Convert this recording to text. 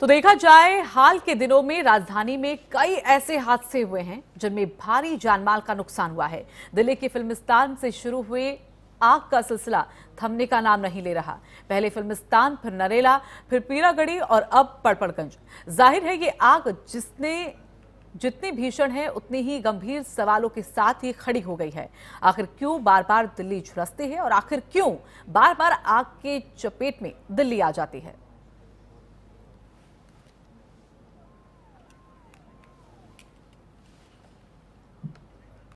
तो देखा जाए हाल के दिनों में राजधानी में कई ऐसे हादसे हुए हैं जिनमें भारी जानमाल का नुकसान हुआ है दिल्ली के फिल्मिस्तान से शुरू हुए आग का सिलसिला थमने का नाम नहीं ले रहा पहले फिल्मिस्तान फिर नरेला फिर पीरागढ़ी और अब पड़पड़गंज जाहिर है ये आग जिसने जितनी भीषण है उतनी ही गंभीर सवालों के साथ ही खड़ी हो गई है आखिर क्यों बार बार दिल्ली झुलसती है और आखिर क्यों बार बार आग के चपेट में दिल्ली आ जाती है